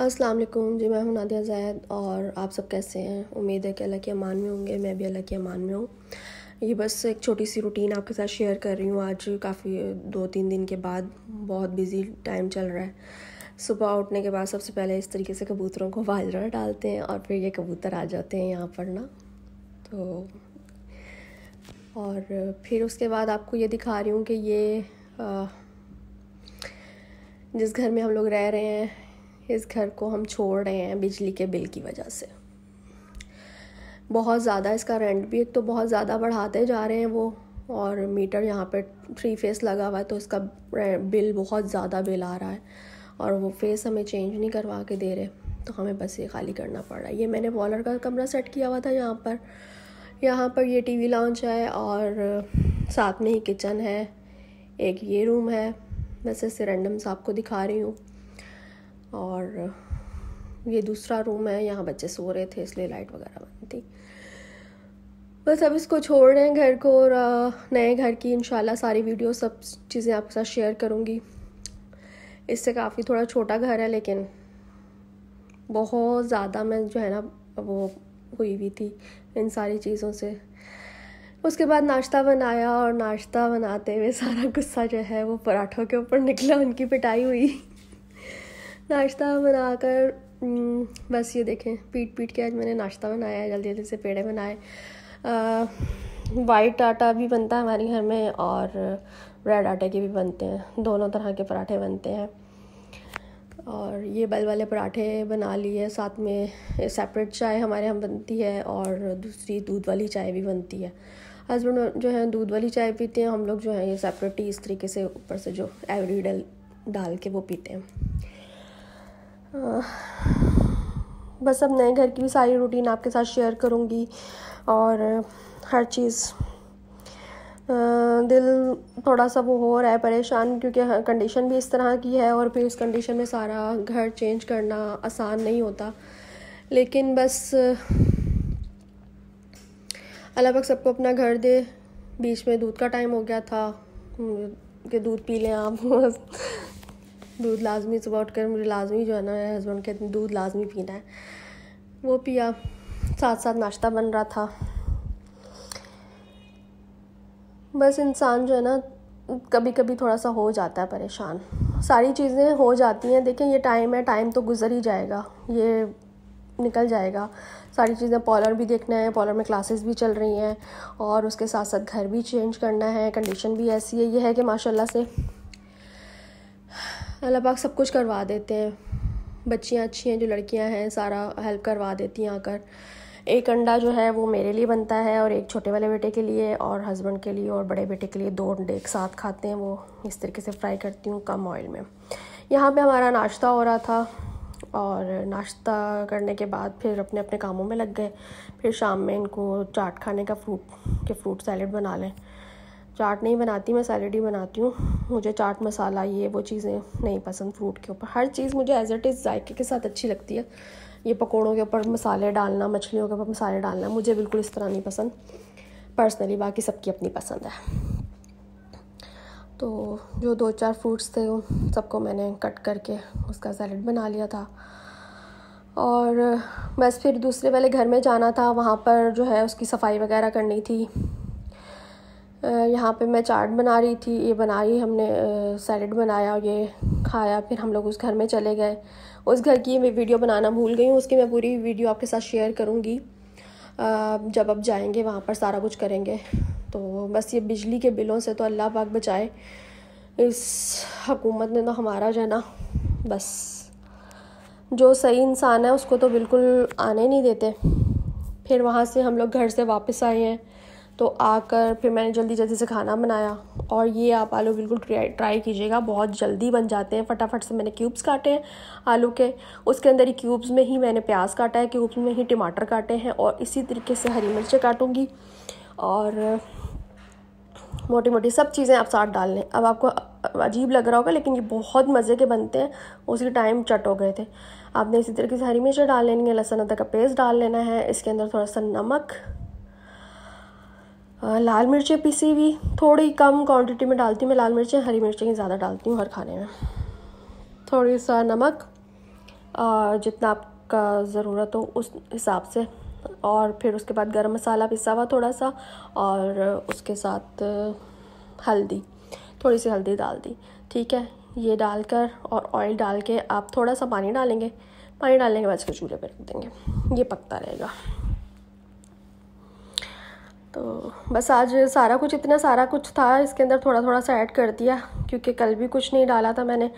अस्सलाम वालेकुम जी मैं हूं नादिया जैद और आप सब कैसे हैं उम्मीद है कि अल्लाह के अमान में होंगे मैं भी अल्लाह के अमान में हूँ ये बस एक छोटी सी रूटीन आपके साथ शेयर कर रही हूँ आज काफ़ी दो तीन दिन के बाद बहुत बिज़ी टाइम चल रहा है सुबह उठने के बाद सबसे पहले इस तरीके से कबूतरों को बाजरा डालते हैं और फिर ये कबूतर आ जाते हैं यहाँ पर ना तो और फिर उसके बाद आपको ये दिखा रही हूँ कि ये आ, जिस घर में हम लोग रह रहे हैं इस घर को हम छोड़ रहे हैं बिजली के बिल की वजह से बहुत ज़्यादा इसका रेंट भी एक तो बहुत ज़्यादा बढ़ाते जा रहे हैं वो और मीटर यहाँ पे थ्री फेस लगा हुआ है तो इसका बिल बहुत ज़्यादा बिल आ रहा है और वो फेस हमें चेंज नहीं करवा के दे रहे तो हमें बस ये खाली करना पड़ रहा है ये मैंने वॉलर का कमरा सेट किया हुआ था यहाँ पर यहाँ पर ये टीवी लाउंज है और साथ में ही किचन है एक ये रूम है वैसे सिरेंडम से आपको दिखा रही हूँ और ये दूसरा रूम है यहाँ बच्चे सो रहे थे इसलिए लाइट वगैरह बंद थी बस अब इसको छोड़ रहे हैं घर को और नए घर की इंशाल्लाह सारी वीडियो सब चीज़ें आपके साथ शेयर करूँगी इससे काफ़ी थोड़ा छोटा घर है लेकिन बहुत ज़्यादा मैं जो है ना वो हुई हुई थी इन सारी चीज़ों से उसके बाद नाश्ता बनाया और नाश्ता बनाते हुए सारा गुस्सा जो है वो पराठों के ऊपर निकला उनकी पिटाई हुई नाश्ता बनाकर बस ये देखें पीट पीट के आज मैंने नाश्ता बनाया है जल्दी जल्दी से पेड़े बनाए वाइट आटा भी बनता है हमारे घर में और रेड आटे के भी बनते हैं दोनों तरह के पराठे बनते हैं और ये बल वाले पराठे बना लिए साथ में सेपरेट चाय हमारे यहाँ बनती है और दूसरी दूध वाली चाय भी बनती है हस्बैंड जो है दूध वाली चाय पीते हैं हम लोग जो है ये सेपरेट टी इस तरीके से ऊपर से जो एवरी डल डाल के वो पीते हैं बस अब नए घर की भी सारी रूटीन आपके साथ शेयर करूँगी और हर चीज़ दिल थोड़ा सा वो हो रहा है परेशान क्योंकि कंडीशन भी इस तरह की है और फिर इस कंडीशन में सारा घर चेंज करना आसान नहीं होता लेकिन बस अल्लाह पाक सबको अपना घर दे बीच में दूध का टाइम हो गया था कि दूध पी लें आप दूध लाजमी सुबह उठ कर मुझे लाजमी जो है ना मेरे हस्बैंड के दूध लाजमी पीना है वो पिया साथ साथ नाश्ता बन रहा था बस इंसान जो है ना कभी कभी थोड़ा सा हो जाता है परेशान सारी चीज़ें हो जाती हैं देखें ये टाइम है टाइम तो गुजर ही जाएगा ये निकल जाएगा सारी चीज़ें पॉलर भी देखना है पॉलर में क्लासेस भी चल रही हैं और उसके साथ साथ घर भी चेंज करना है कंडीशन भी ऐसी है ये है कि माशाल्लाह से अल्लाह पाक सब कुछ करवा देते हैं बच्चियाँ अच्छी हैं जो लड़कियाँ हैं सारा हेल्प करवा देती हैं आकर एक अंडा जो है वो मेरे लिए बनता है और एक छोटे वाले बेटे के लिए और हस्बैंड के लिए और बड़े बेटे के लिए दो अंडे एक साथ खाते हैं वो इस तरीके से फ्राई करती हूँ कम ऑयल में यहाँ पे हमारा नाश्ता हो रहा था और नाश्ता करने के बाद फिर अपने अपने कामों में लग गए फिर शाम में इनको चाट खाने का फ्रूट के फ्रूट सैलड बना लें चाट नहीं बनाती मैं सैलड ही बनाती हूँ मुझे चाट मसाला ये वो चीज़ें नहीं पसंद फ्रूट के ऊपर हर चीज़ मुझे एज इट इज़ जायके के साथ अच्छी लगती है ये पकौड़ों के ऊपर मसाले डालना मछलियों के ऊपर मसाले डालना मुझे बिल्कुल इस तरह नहीं पसंद पर्सनली बाकी सबकी अपनी पसंद है तो जो दो चार फ्रूट्स थे उन सबको मैंने कट करके उसका सैलड बना लिया था और बस फिर दूसरे वाले घर में जाना था वहाँ पर जो है उसकी सफाई वगैरह करनी थी यहाँ पे मैं चाट बना रही थी ये बनाई हमने सैलड बनाया ये खाया फिर हम लोग उस घर में चले गए उस घर की मैं वीडियो बनाना भूल गई हूँ उसकी मैं पूरी वीडियो आपके साथ शेयर करूँगी जब आप जाएंगे वहाँ पर सारा कुछ करेंगे तो बस ये बिजली के बिलों से तो अल्लाह पाक बचाए इस हकूमत ने तो हमारा जो है ना बस जो सही इंसान है उसको तो बिल्कुल आने नहीं देते फिर वहाँ से हम लोग घर से वापस आए हैं तो आकर फिर मैंने जल्दी जल्दी से खाना बनाया और ये आप आलू बिल्कुल ट्राई कीजिएगा बहुत जल्दी बन जाते हैं फटाफट से मैंने क्यूब्स काटे हैं आलू के उसके अंदर ही क्यूब्स में ही मैंने प्याज काटा है क्यूब्स में ही टमाटर काटे हैं और इसी तरीके से हरी मिर्चें काटूँगी और मोटी मोटी सब चीज़ें आप साथ डाल लें अब आपको अजीब लग रहा होगा लेकिन ये बहुत मज़े के बनते हैं उसी टाइम चट हो गए थे आपने इसी तरीके से हरी मिर्च डाल लेनी है लहसुन अदरक का पेस्ट डाल लेना है इसके अंदर थोड़ा सा नमक लाल मिर्चें पीसी हुई थोड़ी कम क्वांटिटी में डालती हूँ मैं लाल मिर्चें हरी मिर्चें ही ज़्यादा डालती हूँ हर खाने में थोड़ी सा नमक और जितना आपका ज़रूरत हो उस हिसाब से और फिर उसके बाद गरम मसाला पिसा हुआ थोड़ा सा और उसके साथ हल्दी थोड़ी सी हल्दी डाल दी ठीक है ये डालकर और ऑयल डाल के आप थोड़ा सा पानी डालेंगे पानी डालने के बाद इसको चूल्हे पर रख देंगे ये पकता रहेगा तो बस आज सारा कुछ इतना सारा कुछ था इसके अंदर थोड़ा थोड़ा सा ऐड कर दिया क्योंकि कल भी कुछ नहीं डाला था मैंने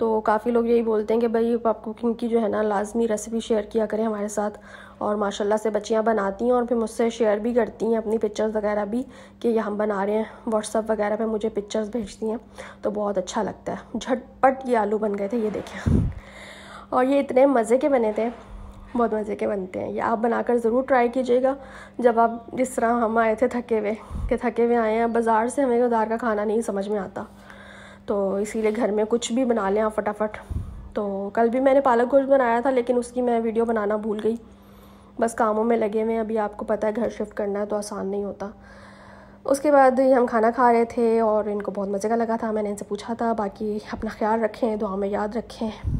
तो काफ़ी लोग यही बोलते हैं कि भाई आप कुकिंग की जो है ना लाजमी रेसिपी शेयर किया करें हमारे साथ और माशाल्लाह से बच्चियाँ बनाती हैं और फिर मुझसे शेयर भी करती हैं अपनी पिक्चर्स वगैरह भी कि ये हम बना रहे हैं व्हाट्सअप वगैरह पर मुझे पिक्चर्स भेजती हैं तो बहुत अच्छा लगता है झटपट ये आलू बन गए थे ये देखें और ये इतने मज़े के बने थे बहुत मज़े के बनते हैं ये आप बनाकर ज़रूर ट्राई कीजिएगा जब आप जिस तरह हम आए थे थके हुए कि थके हुए आए हैं बाज़ार से हमें उधार का खाना नहीं समझ में आता तो इसीलिए घर में कुछ भी बना लें आप फटाफट तो कल भी मैंने पालक गोश्त बनाया था लेकिन उसकी मैं वीडियो बनाना भूल गई बस कामों में लगे हुए अभी आपको पता है घर शिफ्ट करना है तो आसान नहीं होता उसके बाद हम खाना खा रहे थे और इनको बहुत मज़े का लगा था मैंने इनसे पूछा था बाकी अपना ख्याल रखें दुआ में याद रखें